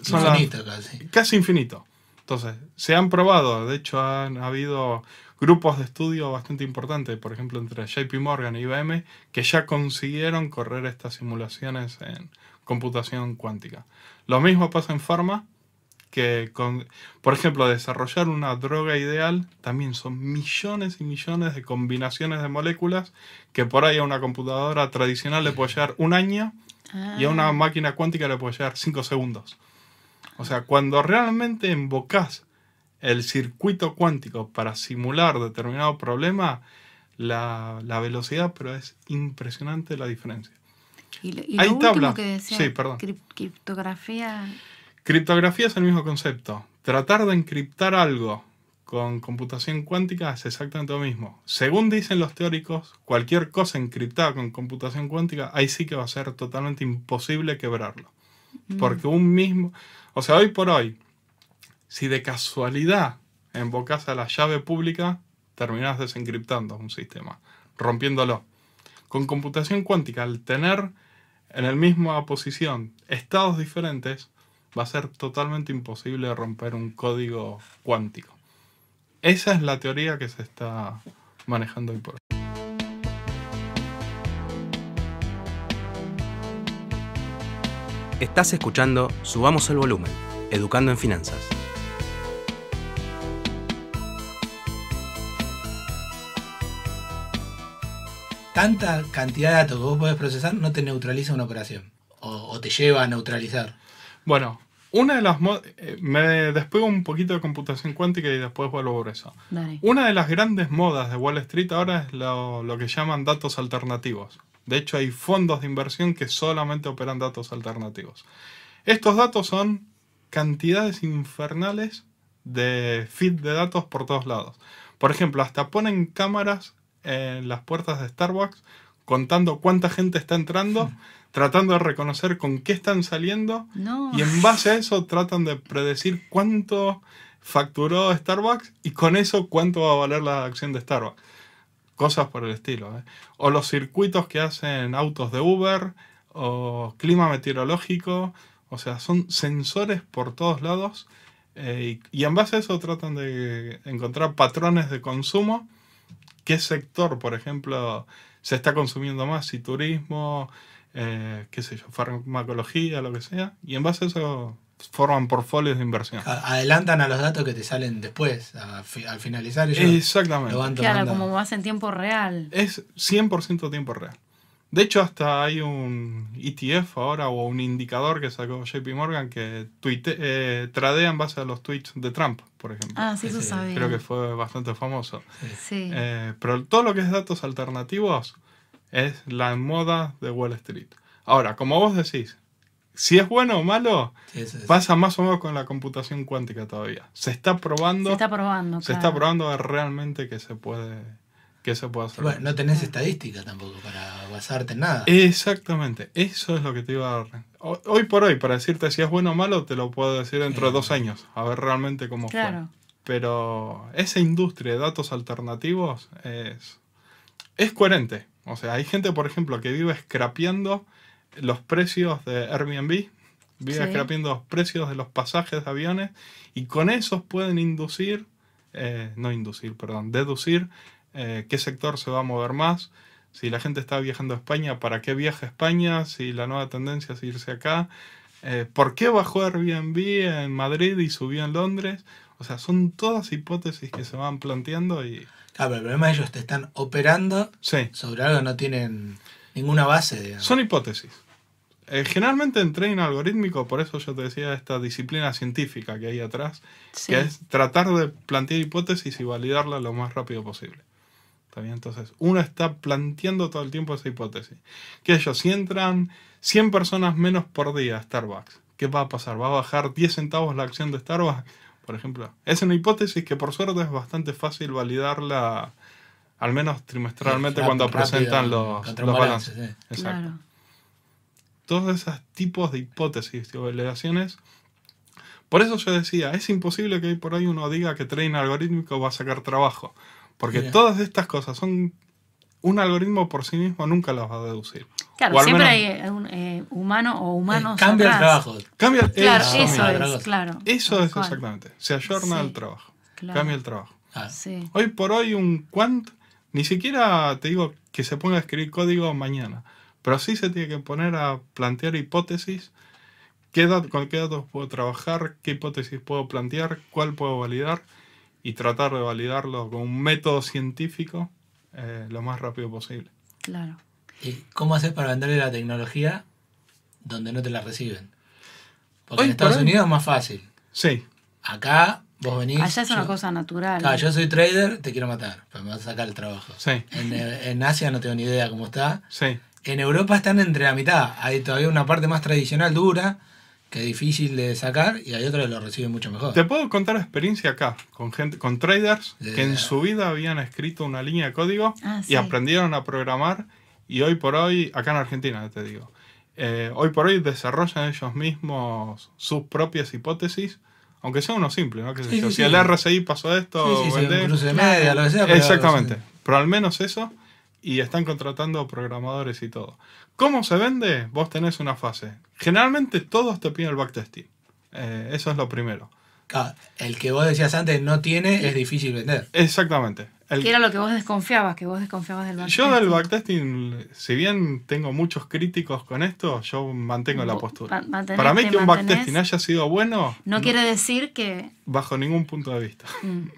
Son infinito casi. Casi infinito. Entonces, se han probado, de hecho han habido grupos de estudio bastante importantes, por ejemplo entre JP Morgan y IBM, que ya consiguieron correr estas simulaciones en computación cuántica. Lo mismo pasa en pharma, que, con, por ejemplo, desarrollar una droga ideal también son millones y millones de combinaciones de moléculas que por ahí a una computadora tradicional le puede llevar un año y a una ah. máquina cuántica le puede llevar cinco segundos. O sea, cuando realmente invocas el circuito cuántico para simular determinado problema, la, la velocidad, pero es impresionante la diferencia. Y lo, Hay Que sí, perdón. criptografía. Criptografía es el mismo concepto. Tratar de encriptar algo con computación cuántica es exactamente lo mismo. Según dicen los teóricos, cualquier cosa encriptada con computación cuántica, ahí sí que va a ser totalmente imposible quebrarlo. Mm. Porque un mismo... O sea, hoy por hoy, si de casualidad invocas a la llave pública, terminas desencriptando un sistema, rompiéndolo. Con computación cuántica, al tener en la misma posición, estados diferentes, va a ser totalmente imposible romper un código cuántico. Esa es la teoría que se está manejando hoy por hoy. Estás escuchando Subamos el Volumen, Educando en Finanzas. tanta cantidad de datos que vos podés procesar no te neutraliza una operación o, te lleva a neutralizar. Bueno, una de las. Eh, me despego un poquito de computación cuántica y después vuelvo por eso. Una de las grandes modas de Wall Street ahora es lo, lo, que llaman datos alternativos. De hecho, hay fondos de inversión que solamente operan datos alternativos. Estos datos son cantidades infernales de feed de datos por todos lados. Por ejemplo, hasta ponen cámaras en las puertas de Starbucks contando cuánta gente está entrando, hmm. tratando de reconocer con qué están saliendo y en base a eso tratan de predecir cuánto facturó Starbucks y con eso cuánto va a valer la acción de Starbucks. Cosas por el estilo. ¿eh? O los circuitos que hacen autos de Uber o clima meteorológico. O sea, son sensores por todos lados eh, y en base a eso tratan de encontrar patrones de consumo ¿Qué sector, por ejemplo, se está consumiendo más? Si turismo, eh, qué sé yo, farmacología, lo que sea. Y en base a eso forman portfolios de inversión. Adelantan a los datos que te salen después, al finalizar. Exactamente. Lo van como más en tiempo real. Es 100% tiempo real. De hecho, hasta hay un ETF ahora o un indicador que sacó JP Morgan que eh, tradea en base a los tweets de Trump, por ejemplo. Ah, sí, eso sabía. Creo que fue bastante famoso. Sí. Eh, pero todo lo que es datos alternativos es la moda de Wall Street. Ahora, como vos decís, si es bueno o malo, pasa más o menos con la computación cuántica todavía. Se está probando. Se está probando. Se está probando realmente que se puede que se pueda hacer. Bueno, no tenés estadística tampoco para basarte en nada. Exactamente, eso es lo que te iba a dar. Hoy por hoy, para decirte si es bueno o malo, te lo puedo decir dentro de dos años, a ver realmente cómo claro. Pero esa industria de datos alternativos es, es coherente. O sea, hay gente, por ejemplo, que vive scrapeando los precios de Airbnb, vive scrapeando los precios de los pasajes de aviones y con esos pueden inducir, eh, no inducir, perdón, deducir eh, qué sector se va a mover más. Si la gente está viajando a España, ¿para qué viaja a España? Si la nueva tendencia es irse acá. Eh, ¿Por qué bajó Airbnb en Madrid y subió en Londres? O sea, son todas hipótesis que se van planteando y... Claro, el problema es que ellos te están operando sobre algo no tienen ninguna base. Son hipótesis. Eh, generalmente en training algorítmico, por eso yo te decía esta disciplina científica que hay atrás, que es tratar de plantear hipótesis y validarla lo más rápido posible. Entonces, uno está planteando todo el tiempo esa hipótesis. Que ellos, si entran 100 personas menos por día a Starbucks, ¿qué va a pasar? ¿Va a bajar 10 centavos la acción de Starbucks? Por ejemplo, es una hipótesis que por suerte es bastante fácil validarla, al menos trimestralmente cuando presentan los, balances. Exacto. Todos esos tipos de hipótesis y validaciones por eso yo decía, es imposible que por ahí uno diga que train algorítmico va a sacar trabajo. Porque todas estas cosas son un algoritmo por sí mismo nunca las va a deducir. Claro, siempre hay un, eh, humano o humanos. Eh, cambia el trabajo. Cambia claro, eso, es, claro. Eso es exactamente. Se ayorna el trabajo. Cambia el trabajo. Ah. Hoy por hoy un quant, ni siquiera te digo que se ponga a escribir código mañana, pero sí se tiene que poner a plantear hipótesis. Qué con qué datos puedo trabajar, qué hipótesis puedo plantear, cuál puedo validar y tratar de validarlo con un método científico eh, lo más rápido posible. Claro. ¿Y cómo haces para venderle la tecnología donde no te la reciben? Porque en Estados Unidos es más fácil. Sí. Acá vos venís. Allá es una cosa natural. yo soy trader, te quiero matar, pero me vas a sacar el trabajo. Sí. En, en Asia no tengo ni idea cómo está. Sí. En Europa están entre la mitad. Hay todavía una parte más tradicional dura que es difícil de sacar y hay otros que lo reciben mucho mejor. Te puedo contar experiencia acá, con gente, con traders que en su vida habían escrito una línea de código ah, y aprendieron a programar y hoy por hoy, acá en Argentina te digo, eh, hoy por hoy desarrollan ellos mismos sus propias hipótesis. Aunque sea uno simple, ¿no? si el RSI pasó esto, o de media, lo que sea, Exactamente. Pero al menos eso y están contratando programadores y todo. ¿Cómo se vende? Vos tenés una fase. Generalmente todos te piden el backtesting. Eh, eso es lo primero. el que vos decías antes no tiene es difícil vender. Exactamente. Que era lo que vos desconfiabas, que vos desconfiabas del backtesting. Yo del backtesting, si bien tengo muchos críticos con esto, yo mantengo la postura. Para mí que un backtesting haya sido bueno... No, quiere decir que... Bajo ningún punto de vista. Mm.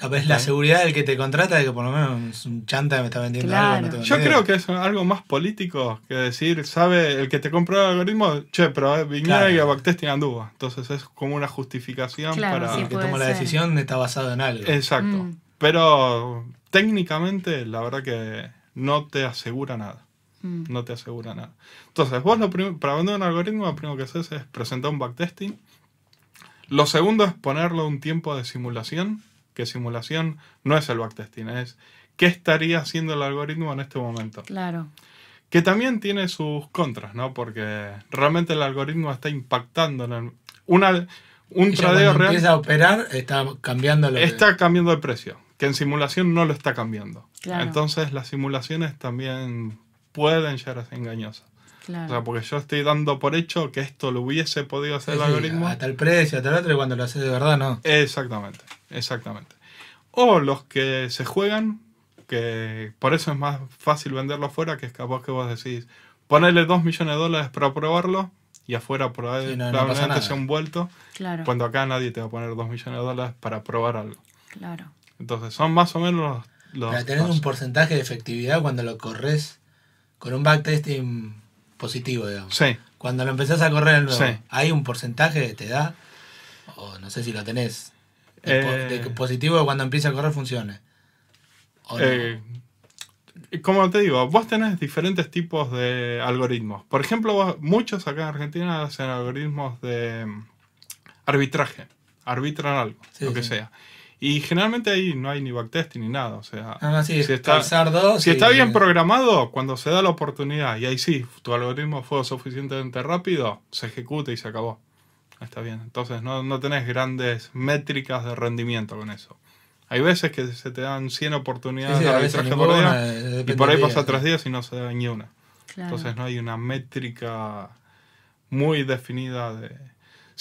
Capaz la seguridad del que te contrata de que por lo menos un chanta que me está vendiendo algo. Yo creo que es algo más político que decir, sabe el que te compró el algoritmo, che, pero eh, Viñera y el Backtesting anduvo. Entonces es como una justificación para. el que toma la decisión está basado en algo. Exacto. Mm. Pero técnicamente, la verdad que no te asegura nada. Mm. No te asegura nada. Entonces, vos lo para vender un algoritmo, lo primero que haces es presentar un backtesting. Lo segundo es ponerlo un tiempo de simulación que simulación no es el backtesting, es qué estaría haciendo el algoritmo en este momento. Claro. Que también tiene sus contras, ¿no? Porque realmente el algoritmo está impactando en el, una, un tradeo real. Empieza a operar, está cambiando precio. Está cambiando el precio, que en simulación no lo está cambiando. Entonces las simulaciones también pueden llegar a ser engañosas. O sea, porque yo estoy dando por hecho que esto lo hubiese podido hacer el algoritmo. A tal precio, a tal otro, y cuando lo haces de verdad, no. Exactamente, exactamente. O los que se juegan, que por eso es más fácil venderlo afuera, que es capaz que vos decís, ponerle 2 millones de dólares para probarlo y afuera probablemente sea un vuelto, cuando acá nadie te va a poner 2 millones de dólares para probar algo. Claro. Entonces son más o menos los... para tener un porcentaje de efectividad cuando lo corres con un backtesting positivo, digamos. Sí. Cuando lo empezás a correr ¿hay un porcentaje que te da? O no sé si lo tenés. Eh. positivo cuando empieza a correr funcione. Eh, como te digo, vos tenés diferentes tipos de algoritmos. Por ejemplo, muchos acá en Argentina hacen algoritmos de mm, arbitraje. Arbitran algo, lo que sea. Y generalmente ahí no hay ni backtesting ni nada. O sea, ah, si, está, bien programado, cuando se da la oportunidad, y ahí sí, tu algoritmo fue suficientemente rápido, se ejecuta y se acabó. Está bien. Entonces no, tenés grandes métricas de rendimiento con eso. Hay veces que se te dan 100 oportunidades de arbitraje por eh, y por ahí pasa tres días y no se da ni una. Entonces no hay una métrica muy definida de,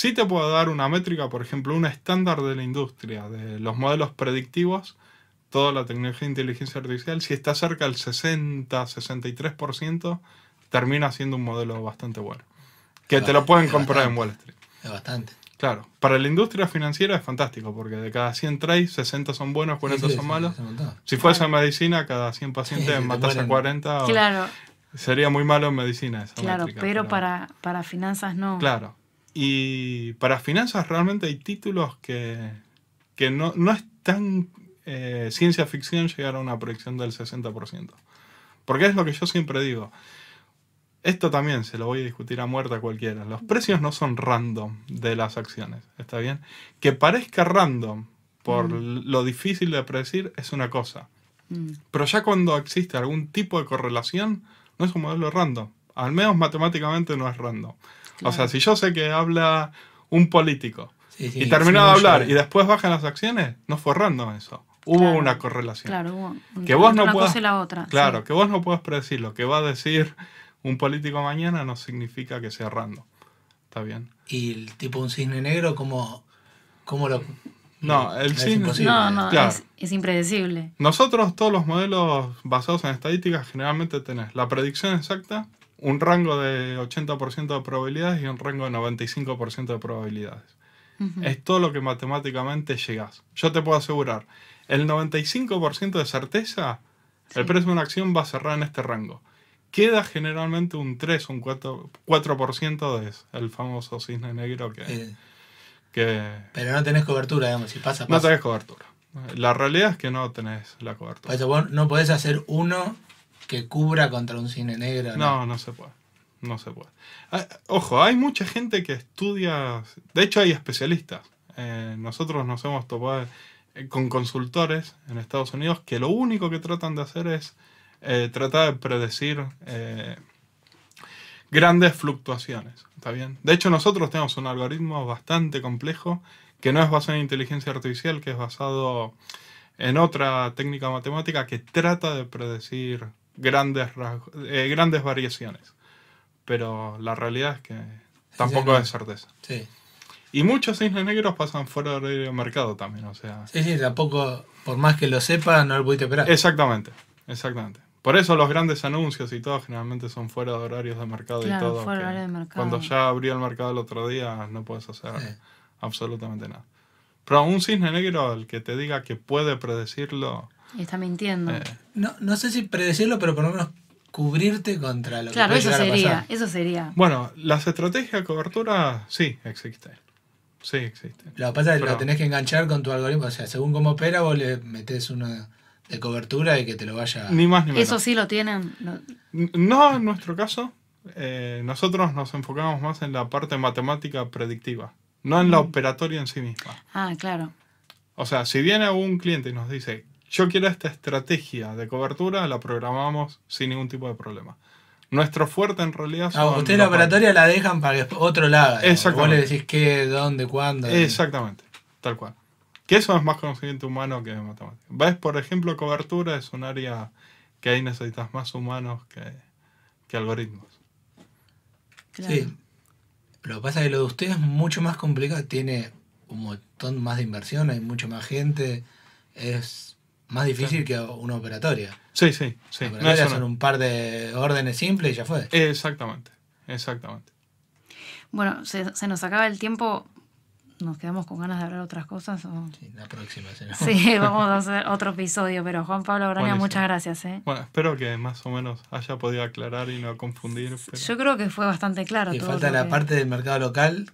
si te puedo dar una métrica, por ejemplo, un estándar de la industria, de los modelos predictivos, toda la tecnología de inteligencia artificial, si está cerca del 60-63%, termina siendo un modelo bastante bueno. Que te lo pueden comprar en Wall Street. Es bastante. Claro, para la industria financiera es fantástico, porque de cada 100 trades, 60 son buenos, 40 son malos. Si fuese en medicina, cada 100 pacientes matas a 40. Claro. Sería muy malo en medicina esa Claro, métrica, pero, pero, Para, para finanzas no. Claro. Y para finanzas realmente hay títulos que, no, es tan eh, ciencia ficción llegar a una proyección del 60%. Porque es lo que yo siempre digo. Esto también se lo voy a discutir a muerte a cualquiera. Los precios no son random de las acciones, ¿está bien? Que parezca random por lo difícil de predecir es una cosa. Mm. Pero ya cuando existe algún tipo de correlación, no es un modelo random. Al menos matemáticamente no es random. O sea, si yo sé que habla un político y termina de hablar y después bajan las acciones, no fue random eso. Hubo una correlación. Claro, hubo que vos no una la otra. Claro, que vos no puedas predecir lo que va a decir un político mañana no significa que sea random. Está bien. ¿Y el tipo un cisne negro cómo, lo no, eh, el cisne. No, no, es, es, impredecible. Nosotros, todos los modelos basados en estadísticas, generalmente tenés la predicción exacta un rango de 80% de probabilidades y un rango de 95% de probabilidades. Es todo lo que matemáticamente llegas. Yo te puedo asegurar, el 95% de certeza, el precio de una acción va a cerrar en este rango. Queda generalmente un 3, un 4%, 4 de el famoso cisne negro que, que, Pero no tenés cobertura, digamos, si pasa, pasa. No tenés cobertura. La realidad es que no tenés la cobertura. no podés hacer uno que cubra contra un cine negro. No, no, se puede. No se puede. Ah, ojo, hay mucha gente que estudia. De hecho, hay especialistas. Eh, nosotros nos hemos topado eh, con consultores en Estados Unidos que lo único que tratan de hacer es eh, tratar de predecir grandes fluctuaciones. ¿Está bien? De hecho, nosotros tenemos un algoritmo bastante complejo que no es basado en inteligencia artificial, que es basado en otra técnica matemática que trata de predecir grandes, eh, grandes variaciones. Pero la realidad es que tampoco es certeza. Y muchos cisnes negros pasan fuera de mercado también, o sea. Sí, sí, tampoco, por más que lo sepa, no lo pudiste esperar. Exactamente, exactamente. Por eso los grandes anuncios y todo generalmente son fuera de horarios de mercado y todo. Fuera mercado. Cuando ya abrió el mercado el otro día, no puedes hacer absolutamente nada. Pero un cisne negro, el que te diga que puede predecirlo, Está mintiendo. Eh. No, sé si predecirlo, pero por lo menos cubrirte contra lo claro, que eso sería, eso sería. Bueno, las estrategias de cobertura sí existen. Sí existen. Lo que pasa es que lo tenés que enganchar con tu algoritmo. O sea, según cómo opera, vos le metés una de cobertura y que te lo vaya. Ni más ni menos. Eso sí lo tienen. No, en nuestro caso. Eh, nosotros nos enfocamos más en la parte matemática predictiva, no en la operatoria en sí misma. Ah, claro. O sea, si viene algún cliente y nos dice, yo quiero esta estrategia de cobertura, la programamos sin ningún tipo de problema. Nuestro fuerte en realidad ah, son. Ah, ustedes la operatoria la dejan para que otro lado. haga. Exactamente. Vos le decís qué, dónde, cuándo. Exactamente, tal cual. Que eso es más conocimiento humano que matemática. ¿Ves? Por ejemplo, cobertura es un área que ahí necesitas más humanos que, algoritmos. Sí. Lo que pasa es que lo de ustedes es mucho más complicado. Tiene un montón más de inversión, hay mucho más gente. Es más difícil que una operatoria. Sí, sí, sí. son un par de órdenes simples y ya fue. Exactamente, exactamente. Bueno, se, nos acaba el tiempo. Nos quedamos con ganas de hablar otras cosas. Sí, la próxima. semana. sí, vamos a hacer otro episodio, pero Juan Pablo muchas gracias. ¿eh? Bueno, espero que más o menos haya podido aclarar y no confundir. Yo creo que fue bastante claro. Y falta la parte del mercado local,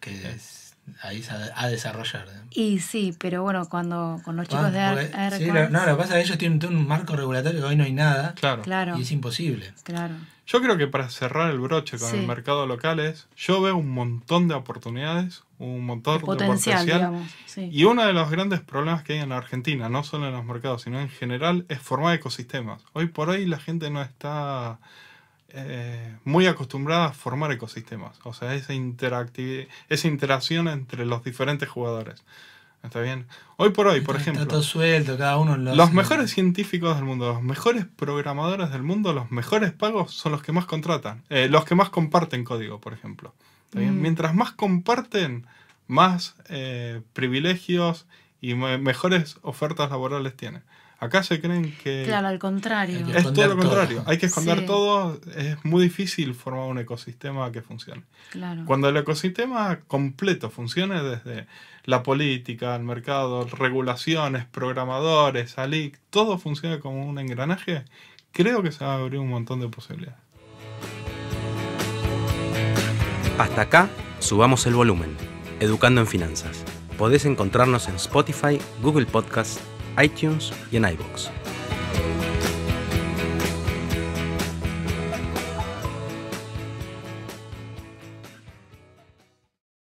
que es ahí a, a desarrollar. ¿eh? Y sí, pero bueno, cuando con los chicos de Ar ah, no, lo que pasa es que ellos tienen un marco regulatorio que hoy no hay nada. Claro. Y es imposible. Claro. Yo creo que para cerrar el broche con el mercado local es, yo veo un montón de oportunidades, un montón potencial, de potencial. Y uno de los grandes problemas que hay en Argentina, no solo en los mercados, sino en general, es formar ecosistemas. Hoy por hoy la gente no está eh, muy acostumbrada a formar ecosistemas, o sea, esa, esa interacción entre los diferentes jugadores. ¿Está bien? Hoy por hoy, por ejemplo. cada uno Los mejores científicos del mundo, los mejores programadores del mundo, los mejores pagos son los que más contratan. Eh, los que más comparten código, por ejemplo. Mm. Mientras más comparten, más eh, privilegios y mejores ofertas laborales tienen. Acá se creen que... Claro, al contrario. Es todo lo contrario. Hay que esconder todo. Es muy difícil formar un ecosistema que funcione. Cuando el ecosistema completo funcione desde la política, el mercado, regulaciones, programadores, ALIC, todo funciona como un engranaje, creo que se va a abrir un montón de posibilidades. Hasta acá, subamos el volumen. Educando en Finanzas. Podés encontrarnos en Spotify, Google Podcasts, iTunes y en iBox.